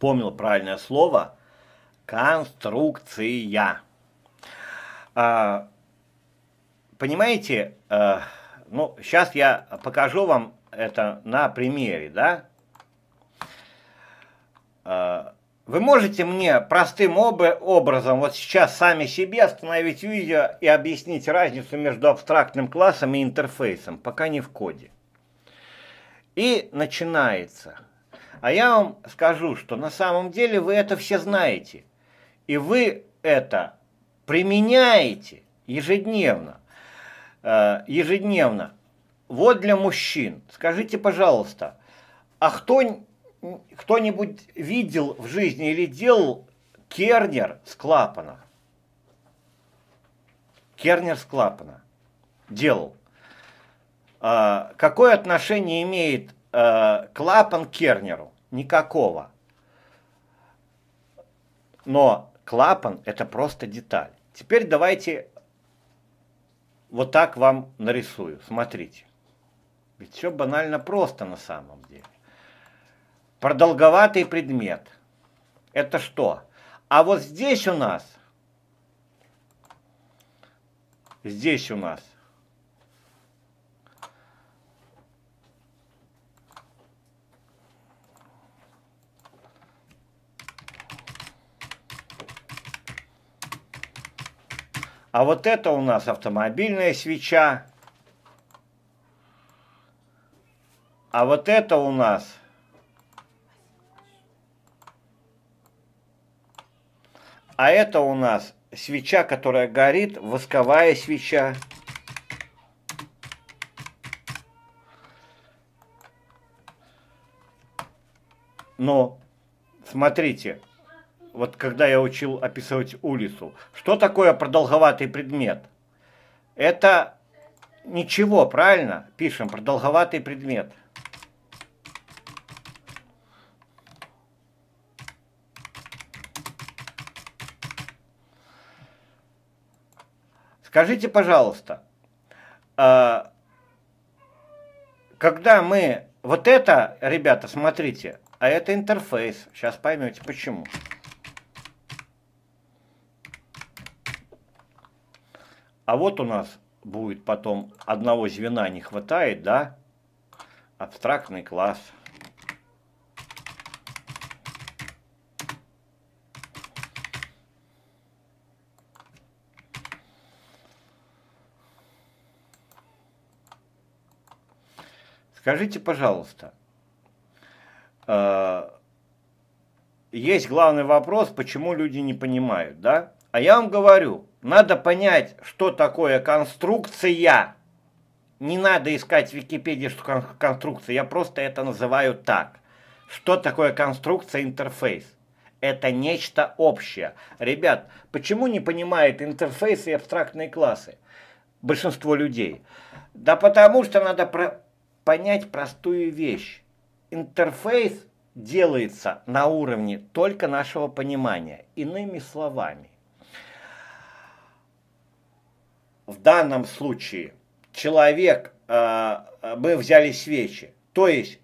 вспомнил правильное слово, конструкция. А, понимаете, а, ну, сейчас я покажу вам это на примере, да? А, вы можете мне простым об образом вот сейчас сами себе остановить видео и объяснить разницу между абстрактным классом и интерфейсом, пока не в коде. И начинается а я вам скажу, что на самом деле вы это все знаете. И вы это применяете ежедневно. Э, ежедневно. Вот для мужчин. Скажите, пожалуйста, а кто, кто-нибудь видел в жизни или делал кернер с клапана? Кернер с клапана. Делал. А какое отношение имеет э, клапан Кернеру никакого. Но клапан это просто деталь. Теперь давайте вот так вам нарисую. Смотрите. Ведь все банально просто на самом деле. Продолговатый предмет. Это что? А вот здесь у нас, здесь у нас А вот это у нас автомобильная свеча. А вот это у нас... А это у нас свеча, которая горит, восковая свеча. Но, смотрите, вот когда я учил описывать улицу. Что такое продолговатый предмет? Это ничего, правильно? Пишем продолговатый предмет. Скажите, пожалуйста, а, когда мы... Вот это, ребята, смотрите, а это интерфейс. Сейчас поймете, почему. Почему? А вот у нас будет потом одного звена не хватает, да? Абстрактный класс. Скажите, пожалуйста, э, есть главный вопрос, почему люди не понимают, да? А я вам говорю, надо понять, что такое конструкция. Не надо искать в Википедии, что конструкция. Я просто это называю так. Что такое конструкция интерфейс? Это нечто общее. Ребят, почему не понимает интерфейсы и абстрактные классы? Большинство людей. Да потому что надо про понять простую вещь. Интерфейс делается на уровне только нашего понимания. Иными словами, в данном случае человек, а, а, мы взяли свечи, то есть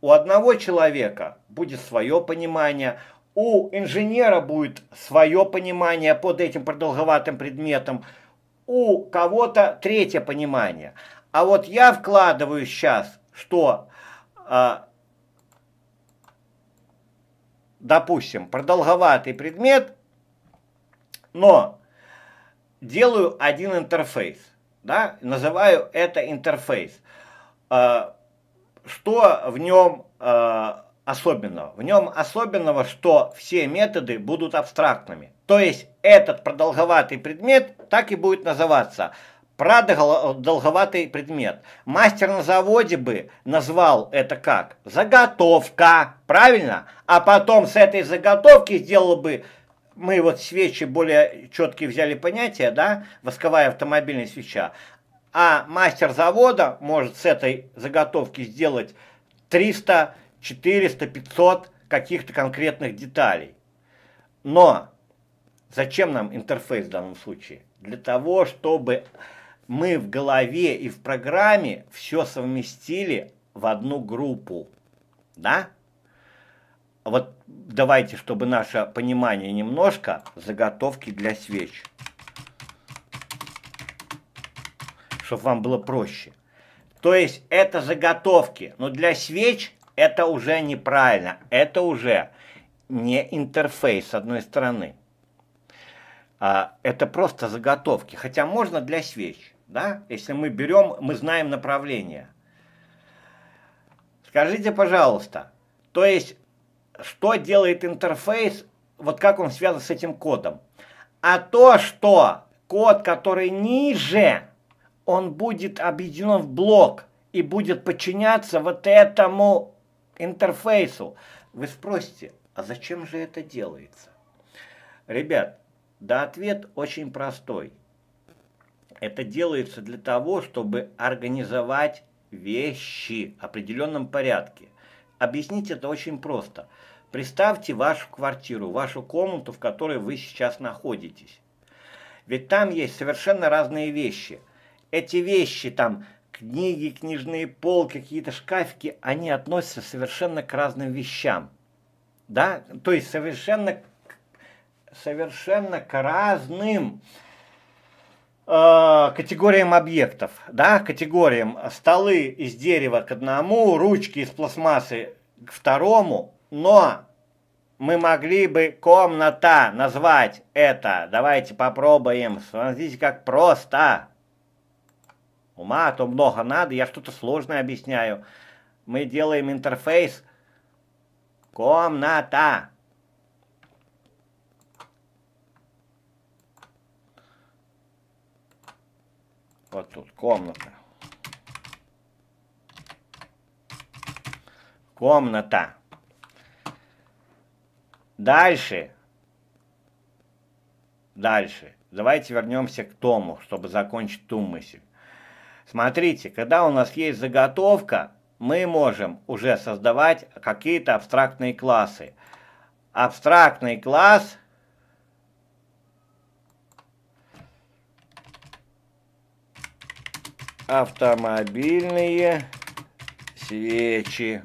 у одного человека будет свое понимание, у инженера будет свое понимание под этим продолговатым предметом, у кого-то третье понимание. А вот я вкладываю сейчас, что, а, допустим, продолговатый предмет, но делаю один интерфейс, да, называю это интерфейс. А, что в нем а, особенного? В нем особенного, что все методы будут абстрактными. То есть этот продолговатый предмет так и будет называться продолговатый предмет. Мастер на заводе бы назвал это как? Заготовка, правильно? А потом с этой заготовки сделал бы мы вот свечи более четкие взяли понятие, да, восковая автомобильная свеча, а мастер завода может с этой заготовки сделать 300, 400, 500 каких-то конкретных деталей. Но зачем нам интерфейс в данном случае? Для того, чтобы мы в голове и в программе все совместили в одну группу. Да? вот давайте, чтобы наше понимание немножко, заготовки для свеч. Чтобы вам было проще. То есть это заготовки, но для свеч это уже неправильно. Это уже не интерфейс с одной стороны. А, это просто заготовки. Хотя можно для свеч, да? Если мы берем, мы знаем направление. Скажите, пожалуйста, то есть что делает интерфейс, вот как он связан с этим кодом. А то, что код, который ниже, он будет объединен в блок и будет подчиняться вот этому интерфейсу. Вы спросите, а зачем же это делается? Ребят, да ответ очень простой. Это делается для того, чтобы организовать вещи в определенном порядке. Объяснить это очень просто. Представьте вашу квартиру, вашу комнату, в которой вы сейчас находитесь. Ведь там есть совершенно разные вещи. Эти вещи, там книги, книжные полки, какие-то шкафики, они относятся совершенно к разным вещам. Да? То есть совершенно, совершенно к разным э, категориям объектов, да, категориям столы из дерева к одному, ручки из пластмассы к второму, но мы могли бы комната назвать это. Давайте попробуем. Смотрите, как просто. Ума, а то много надо, я что-то сложное объясняю. Мы делаем интерфейс. Комната. Вот тут комната. Комната. Дальше. Дальше. Давайте вернемся к тому, чтобы закончить ту мысль. Смотрите, когда у нас есть заготовка, мы можем уже создавать какие-то абстрактные классы. Абстрактный класс – автомобильные свечи.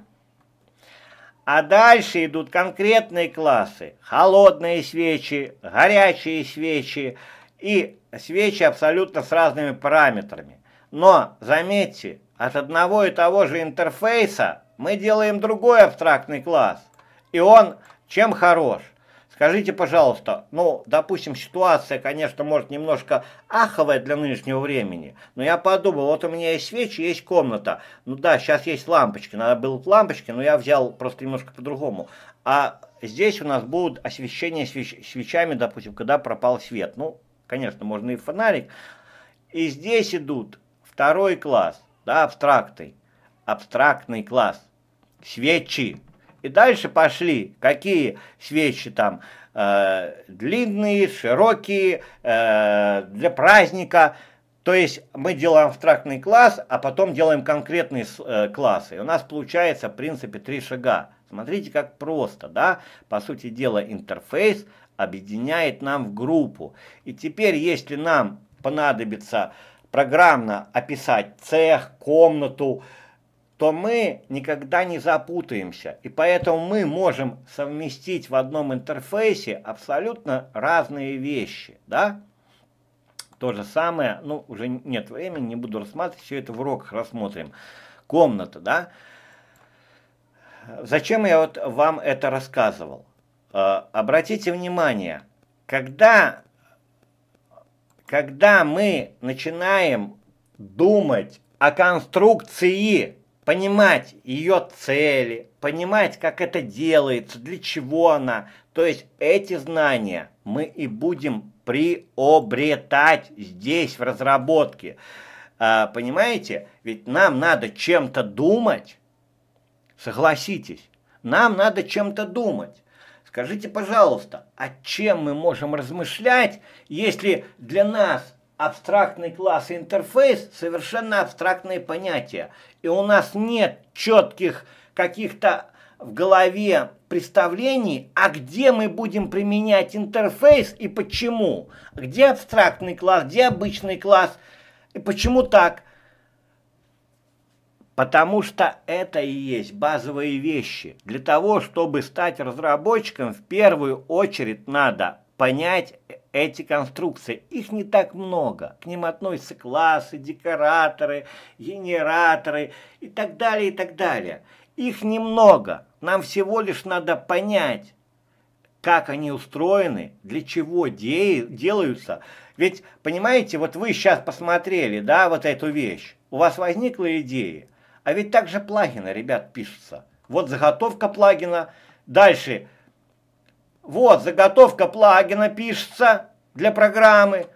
А дальше идут конкретные классы. Холодные свечи, горячие свечи и свечи абсолютно с разными параметрами. Но, заметьте, от одного и того же интерфейса мы делаем другой абстрактный класс. И он чем хорош? Скажите, пожалуйста, ну, допустим, ситуация, конечно, может немножко аховая для нынешнего времени, но я подумал, вот у меня есть свечи, есть комната. Ну да, сейчас есть лампочки, надо было лампочки, но я взял просто немножко по-другому. А здесь у нас будет освещение свеч свечами, допустим, когда пропал свет. Ну, конечно, можно и фонарик. И здесь идут второй класс, да, абстрактный, абстрактный класс, свечи. И дальше пошли, какие свечи там э, длинные, широкие, э, для праздника. То есть мы делаем абстрактный класс, а потом делаем конкретные э, классы. И у нас получается, в принципе, три шага. Смотрите, как просто, да? По сути дела, интерфейс объединяет нам в группу. И теперь, если нам понадобится программно описать цех, комнату, комнату, то мы никогда не запутаемся. И поэтому мы можем совместить в одном интерфейсе абсолютно разные вещи. Да? То же самое, ну, уже нет времени, не буду рассматривать, все это в уроках рассмотрим. Комната, да? Зачем я вот вам это рассказывал? А, обратите внимание, когда, когда мы начинаем думать о конструкции понимать ее цели, понимать, как это делается, для чего она. То есть эти знания мы и будем приобретать здесь, в разработке. А, понимаете? Ведь нам надо чем-то думать. Согласитесь, нам надо чем-то думать. Скажите, пожалуйста, о а чем мы можем размышлять, если для нас абстрактный класс интерфейс совершенно абстрактные понятия. И у нас нет четких каких-то в голове представлений, а где мы будем применять интерфейс и почему. Где абстрактный класс, где обычный класс и почему так. Потому что это и есть базовые вещи. Для того, чтобы стать разработчиком, в первую очередь надо понять эти конструкции. Их не так много. К ним относятся классы, декораторы, генераторы и так далее, и так далее. Их немного. Нам всего лишь надо понять, как они устроены, для чего де делаются. Ведь, понимаете, вот вы сейчас посмотрели, да, вот эту вещь, у вас возникла идея, а ведь также плагины, ребят, пишутся. Вот заготовка плагина, дальше – вот, заготовка плагина пишется для программы.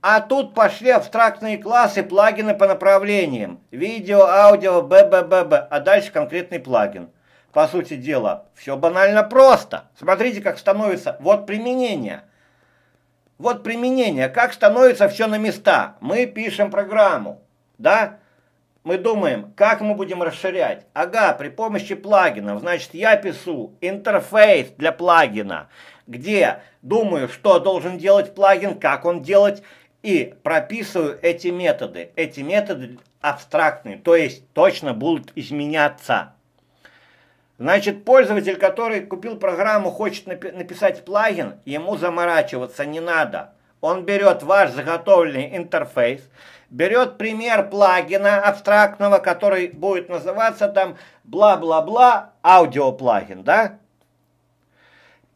А тут пошли абстрактные классы, плагины по направлениям. Видео, аудио, бббб, а дальше конкретный плагин. По сути дела, все банально просто. Смотрите, как становится. Вот применение. Вот применение. Как становится все на места. Мы пишем программу. Да? мы думаем, как мы будем расширять. Ага, при помощи плагинов. Значит, я пишу интерфейс для плагина, где думаю, что должен делать плагин, как он делать, и прописываю эти методы. Эти методы абстрактные, то есть точно будут изменяться. Значит, пользователь, который купил программу, хочет написать плагин, ему заморачиваться не надо. Он берет ваш заготовленный интерфейс, берет пример плагина абстрактного, который будет называться там бла-бла-бла аудиоплагин, да?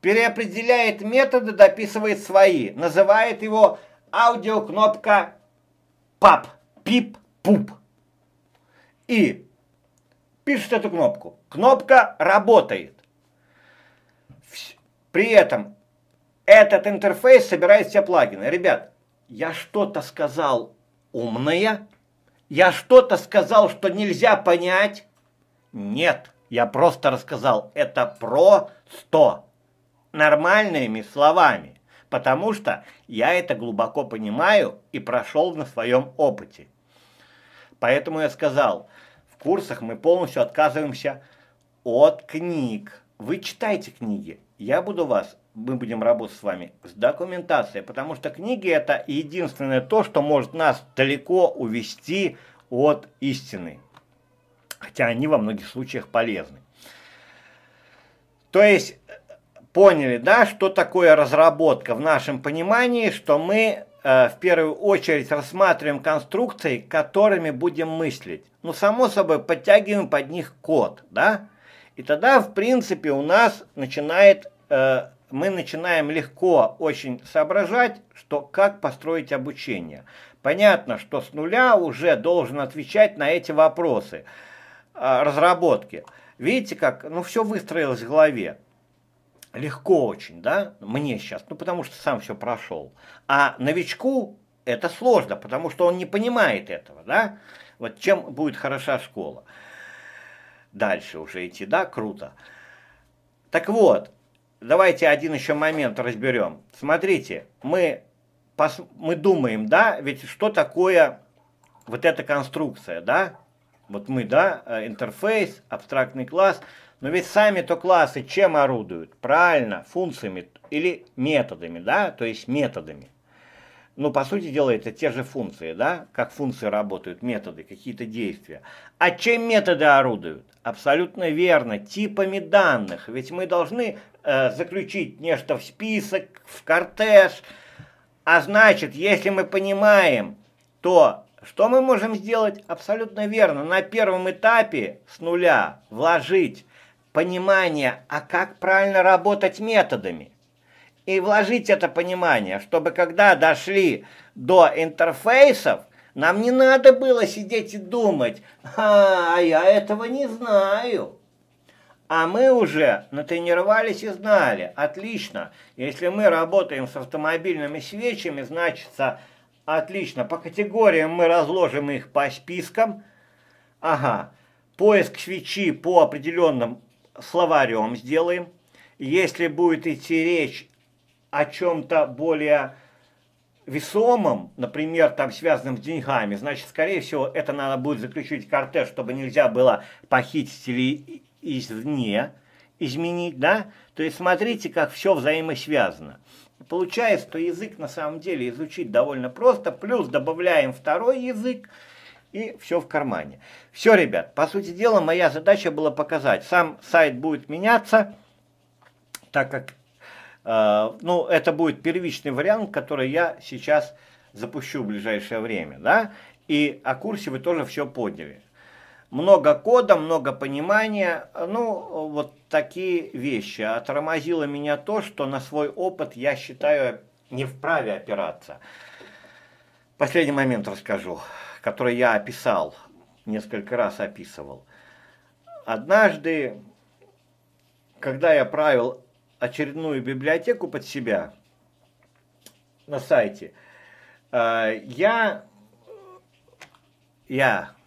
Переопределяет методы, дописывает свои, называет его аудиокнопка пап, пип, пуп. И пишет эту кнопку. Кнопка работает. При этом этот интерфейс собирает все плагины. Ребят, я что-то сказал умное? Я что-то сказал, что нельзя понять? Нет, я просто рассказал. Это про 100. Нормальными словами. Потому что я это глубоко понимаю и прошел на своем опыте. Поэтому я сказал, в курсах мы полностью отказываемся от книг. Вы читайте книги. Я буду вас мы будем работать с вами с документацией, потому что книги это единственное то, что может нас далеко увести от истины, хотя они во многих случаях полезны. То есть поняли, да, что такое разработка в нашем понимании, что мы э, в первую очередь рассматриваем конструкции, которыми будем мыслить. Ну, само собой, подтягиваем под них код, да, и тогда, в принципе, у нас начинает э, мы начинаем легко очень соображать, что как построить обучение. Понятно, что с нуля уже должен отвечать на эти вопросы а, разработки. Видите, как ну, все выстроилось в голове. Легко очень, да, мне сейчас, ну потому что сам все прошел. А новичку это сложно, потому что он не понимает этого, да. Вот чем будет хороша школа. Дальше уже идти, да, круто. Так вот, давайте один еще момент разберем. Смотрите, мы, пос, мы думаем, да, ведь что такое вот эта конструкция, да? Вот мы, да, э, интерфейс, абстрактный класс, но ведь сами-то классы чем орудуют? Правильно, функциями или методами, да, то есть методами ну, по сути дела, это те же функции, да, как функции работают, методы, какие-то действия. А чем методы орудуют? Абсолютно верно, типами данных. Ведь мы должны э, заключить нечто в список, в кортеж. А значит, если мы понимаем, то что мы можем сделать? Абсолютно верно. На первом этапе с нуля вложить понимание, а как правильно работать методами – и вложить это понимание, чтобы когда дошли до интерфейсов, нам не надо было сидеть и думать, «А, а я этого не знаю. А мы уже натренировались и знали. Отлично. Если мы работаем с автомобильными свечами, значится, отлично. По категориям мы разложим их по спискам. Ага. Поиск свечи по определенным словарем сделаем. Если будет идти речь о чем-то более весомым, например, там связанным с деньгами, значит, скорее всего, это надо будет заключить кортеж, чтобы нельзя было похитить или извне изменить, да? То есть смотрите, как все взаимосвязано. Получается, что язык на самом деле изучить довольно просто, плюс добавляем второй язык, и все в кармане. Все, ребят, по сути дела, моя задача была показать. Сам сайт будет меняться, так как Э, ну, это будет первичный вариант, который я сейчас запущу в ближайшее время, да, и о курсе вы тоже все поняли. Много кода, много понимания, ну, вот такие вещи. Отормозило а меня то, что на свой опыт я считаю не вправе опираться. Последний момент расскажу, который я описал, несколько раз описывал. Однажды, когда я правил очередную библиотеку под себя на сайте, а, я, я